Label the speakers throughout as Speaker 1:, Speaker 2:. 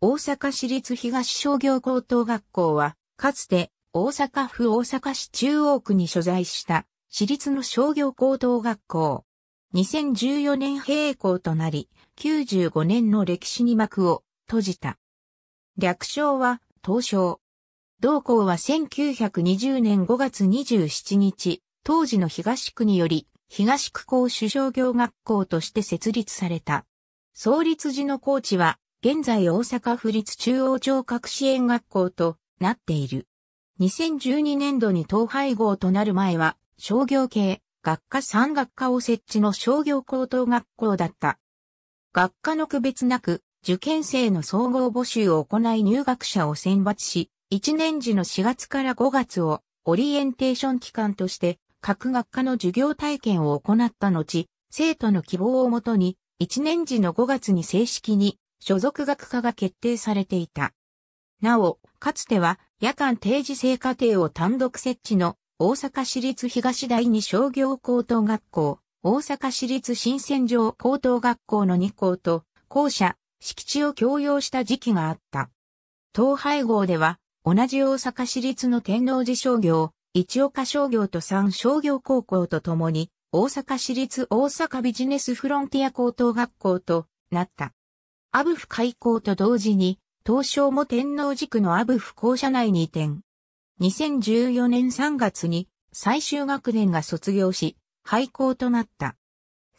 Speaker 1: 大阪市立東商業高等学校は、かつて大阪府大阪市中央区に所在した市立の商業高等学校。2014年閉校となり、95年の歴史に幕を閉じた。略称は東商。同校は1920年5月27日、当時の東区により、東区校主商業学校として設立された。創立時のコーチは現在大阪府立中央聴覚支援学校となっている。2012年度に統廃合となる前は、商業系、学科3学科を設置の商業高等学校だった。学科の区別なく、受験生の総合募集を行い入学者を選抜し、1年時の4月から5月をオリエンテーション期間として各学科の授業体験を行った後、生徒の希望をもとに1年時の5月に正式に所属学科が決定されていた。なお、かつては夜間定時制課程を単独設置の大阪市立東第二商業高等学校、大阪市立新鮮場高等学校の2校と校舎、敷地を共用した時期があった。統廃合では、同じ大阪市立の天王寺商業、一岡商業と三商業高校とともに、大阪市立大阪ビジネスフロンティア高等学校となった。アブフ開港と同時に、東証も天皇寺区のアブフ校舎内に移転。2014年3月に最終学年が卒業し、廃校となった。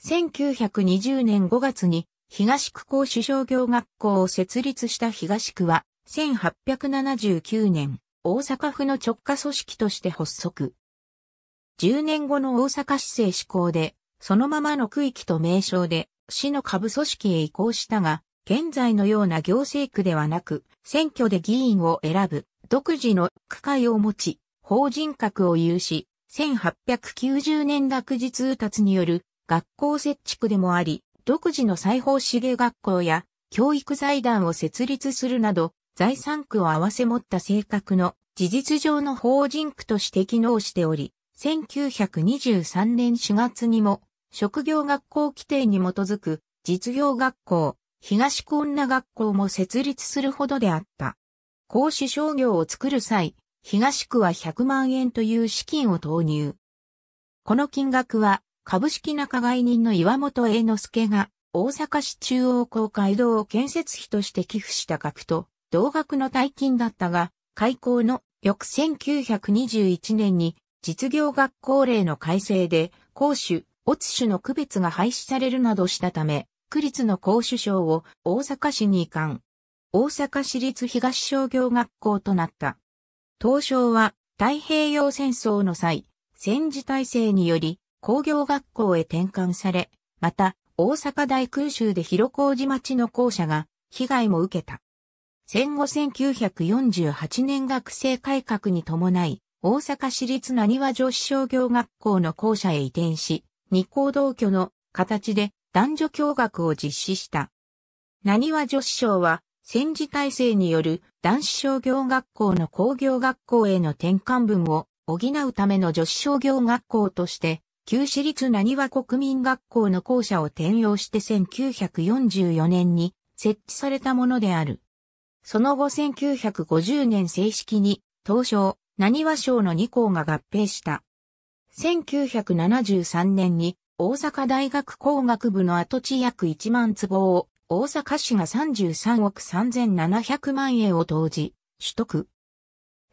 Speaker 1: 1920年5月に東区校首相業学校を設立した東区は、1879年、大阪府の直下組織として発足。10年後の大阪市政施行で、そのままの区域と名称で、市の下部組織へ移行したが、現在のような行政区ではなく、選挙で議員を選ぶ、独自の区会を持ち、法人格を有し、1890年学時通達による学校設置区でもあり、独自の裁縫資源学校や教育財団を設立するなど、財産区を合わせ持った性格の事実上の法人区として機能しており、1923年4月にも職業学校規定に基づく実業学校、東こんな学校も設立するほどであった。公主商業を作る際、東区は100万円という資金を投入。この金額は、株式仲買人の岩本栄之助が、大阪市中央公会堂を建設費として寄付した額と、同額の大金だったが、開校の翌1921年に、実業学校令の改正で、公主、乙種の区別が廃止されるなどしたため、国立の公主賞を大阪市に移管。大阪市立東商業学校となった。東証は太平洋戦争の際、戦時体制により工業学校へ転換され、また大阪大空襲で広小路町の校舎が被害も受けた。戦後1948年学生改革に伴い、大阪市立なにわ女子商業学校の校舎へ移転し、二校同居の形で男女共学を実施した。何は女子賞は戦時体制による男子商業学校の工業学校への転換分を補うための女子商業学校として、旧私立何和国民学校の校舎を転用して1944年に設置されたものである。その後1950年正式に、当初、何和省の2校が合併した。1973年に大阪大学工学部の跡地約1万坪を、大阪市が33億3700万円を投じ、取得。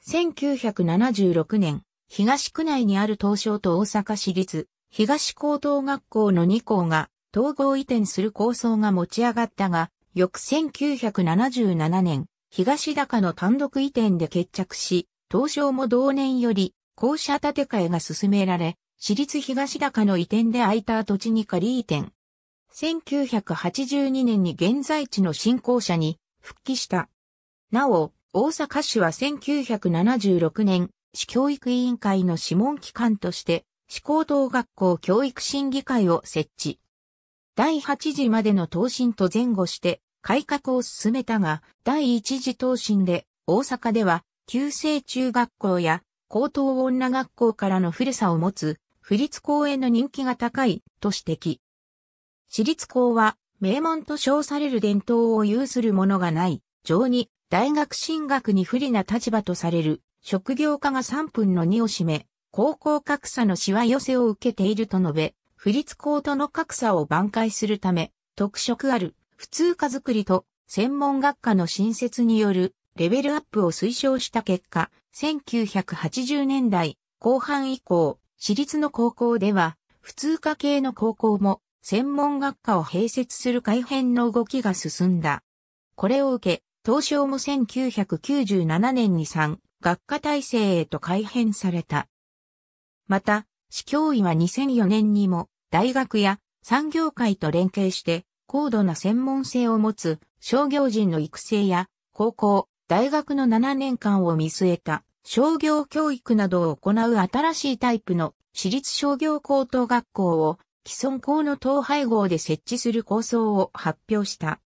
Speaker 1: 1976年、東区内にある東証と大阪市立、東高等学校の2校が、統合移転する構想が持ち上がったが、翌1977年、東高の単独移転で決着し、東証も同年より、校舎建て替えが進められ、市立東高の移転で空いた土地に仮移転。1982年に現在地の振興者に復帰した。なお、大阪市は1976年、市教育委員会の諮問機関として、市高等学校教育審議会を設置。第8次までの答申と前後して、改革を進めたが、第1次答申で、大阪では、旧制中学校や高等女学校からの古さを持つ府立校への人気が高いと指摘。私立校は名門と称される伝統を有するものがない、上に大学進学に不利な立場とされる職業化が3分の2を占め、高校格差のしわ寄せを受けていると述べ、不立校との格差を挽回するため、特色ある普通科づくりと専門学科の新設によるレベルアップを推奨した結果、1980年代後半以降、私立の高校では、普通科系の高校も、専門学科を併設する改編の動きが進んだ。これを受け、東証も1997年に3学科体制へと改編された。また、市教委は2004年にも大学や産業界と連携して高度な専門性を持つ商業人の育成や高校、大学の7年間を見据えた商業教育などを行う新しいタイプの私立商業高等学校を既存校の統廃合で設置する構想を発表した。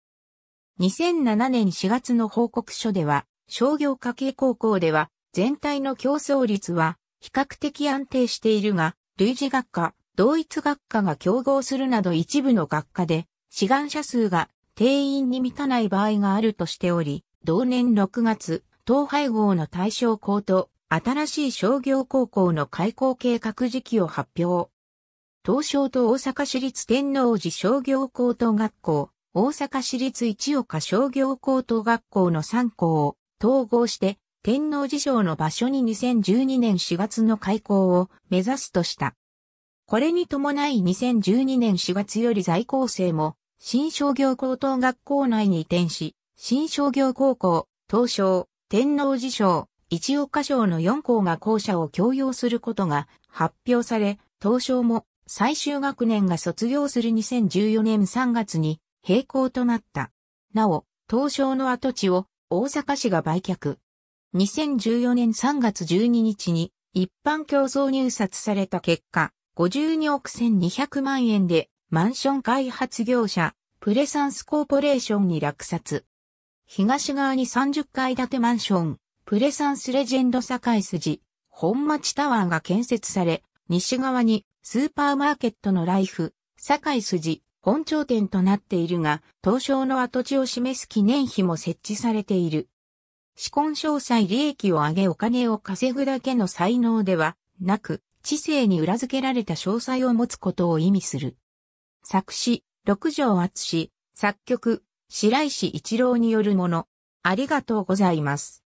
Speaker 1: 2007年4月の報告書では、商業家系高校では全体の競争率は比較的安定しているが、類似学科、同一学科が競合するなど一部の学科で、志願者数が定員に満たない場合があるとしており、同年6月、統廃合の対象校と新しい商業高校の開校計画時期を発表。東商と大阪市立天王寺商業高等学校、大阪市立一岡商業高等学校の3校を統合して天王寺省の場所に2012年4月の開校を目指すとした。これに伴い2012年4月より在校生も新商業高等学校内に移転し、新商業高校、東商、天皇寺賞、一岡賞の4校が校舎を強要することが発表され、東証も最終学年が卒業する2014年3月に閉校となった。なお、東証の跡地を大阪市が売却。2014年3月12日に一般競争入札された結果、52億1200万円でマンション開発業者、プレサンスコーポレーションに落札。東側に30階建てマンション、プレサンスレジェンド堺筋、本町タワーが建設され、西側にスーパーマーケットのライフ、堺筋、本町店となっているが、東証の跡地を示す記念碑も設置されている。資本詳細利益を上げお金を稼ぐだけの才能ではなく、知性に裏付けられた詳細を持つことを意味する。作詞、六条厚志、作曲、白石一郎によるもの。ありがとうございます。